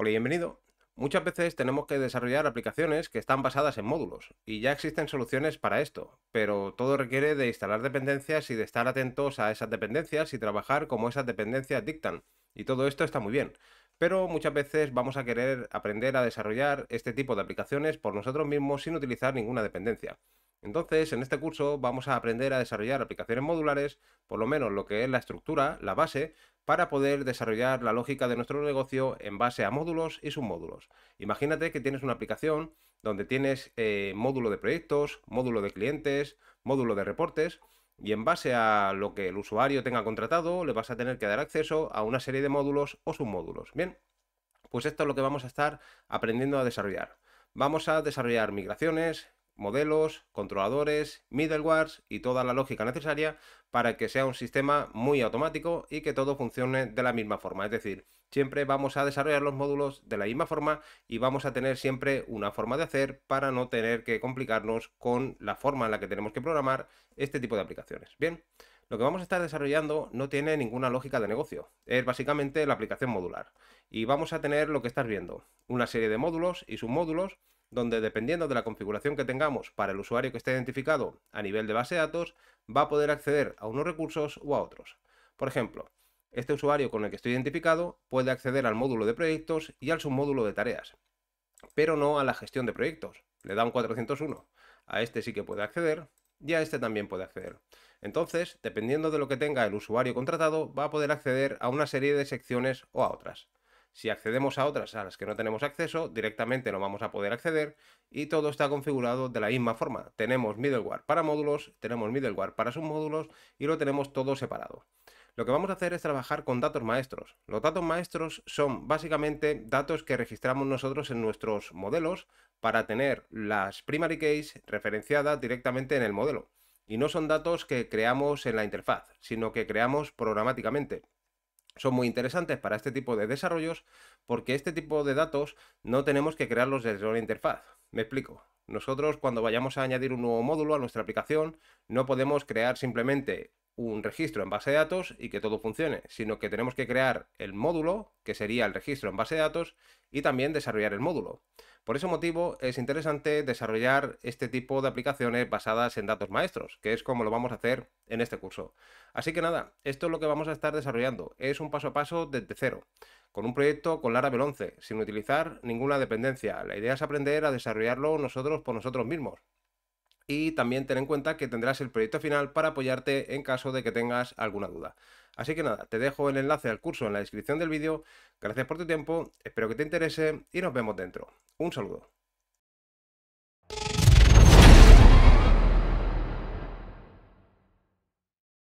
Hola y bienvenido. Muchas veces tenemos que desarrollar aplicaciones que están basadas en módulos, y ya existen soluciones para esto, pero todo requiere de instalar dependencias y de estar atentos a esas dependencias y trabajar como esas dependencias dictan, y todo esto está muy bien. Pero muchas veces vamos a querer aprender a desarrollar este tipo de aplicaciones por nosotros mismos sin utilizar ninguna dependencia. Entonces, en este curso vamos a aprender a desarrollar aplicaciones modulares, por lo menos lo que es la estructura, la base, para poder desarrollar la lógica de nuestro negocio en base a módulos y submódulos. Imagínate que tienes una aplicación donde tienes eh, módulo de proyectos, módulo de clientes, módulo de reportes, y en base a lo que el usuario tenga contratado, le vas a tener que dar acceso a una serie de módulos o submódulos. Bien, pues esto es lo que vamos a estar aprendiendo a desarrollar. Vamos a desarrollar migraciones, modelos, controladores, middlewares y toda la lógica necesaria para que sea un sistema muy automático y que todo funcione de la misma forma. Es decir, siempre vamos a desarrollar los módulos de la misma forma y vamos a tener siempre una forma de hacer para no tener que complicarnos con la forma en la que tenemos que programar este tipo de aplicaciones. Bien. Lo que vamos a estar desarrollando no tiene ninguna lógica de negocio, es básicamente la aplicación modular. Y vamos a tener lo que estás viendo, una serie de módulos y submódulos donde dependiendo de la configuración que tengamos para el usuario que esté identificado a nivel de base de datos, va a poder acceder a unos recursos o a otros. Por ejemplo, este usuario con el que estoy identificado puede acceder al módulo de proyectos y al submódulo de tareas, pero no a la gestión de proyectos. Le da un 401. A este sí que puede acceder, ya este también puede acceder. Entonces, dependiendo de lo que tenga el usuario contratado, va a poder acceder a una serie de secciones o a otras. Si accedemos a otras a las que no tenemos acceso, directamente no vamos a poder acceder y todo está configurado de la misma forma. Tenemos middleware para módulos, tenemos middleware para submódulos y lo tenemos todo separado. Lo que vamos a hacer es trabajar con datos maestros. Los datos maestros son básicamente datos que registramos nosotros en nuestros modelos para tener las primary keys referenciadas directamente en el modelo. Y no son datos que creamos en la interfaz, sino que creamos programáticamente. Son muy interesantes para este tipo de desarrollos porque este tipo de datos no tenemos que crearlos desde la interfaz. Me explico. Nosotros cuando vayamos a añadir un nuevo módulo a nuestra aplicación no podemos crear simplemente un registro en base de datos y que todo funcione, sino que tenemos que crear el módulo, que sería el registro en base de datos, y también desarrollar el módulo. Por ese motivo es interesante desarrollar este tipo de aplicaciones basadas en datos maestros, que es como lo vamos a hacer en este curso. Así que nada, esto es lo que vamos a estar desarrollando, es un paso a paso desde cero, con un proyecto con Laravel 11, sin utilizar ninguna dependencia. La idea es aprender a desarrollarlo nosotros por nosotros mismos y también ten en cuenta que tendrás el proyecto final para apoyarte en caso de que tengas alguna duda. Así que nada, te dejo el enlace al curso en la descripción del vídeo. Gracias por tu tiempo, espero que te interese y nos vemos dentro. Un saludo.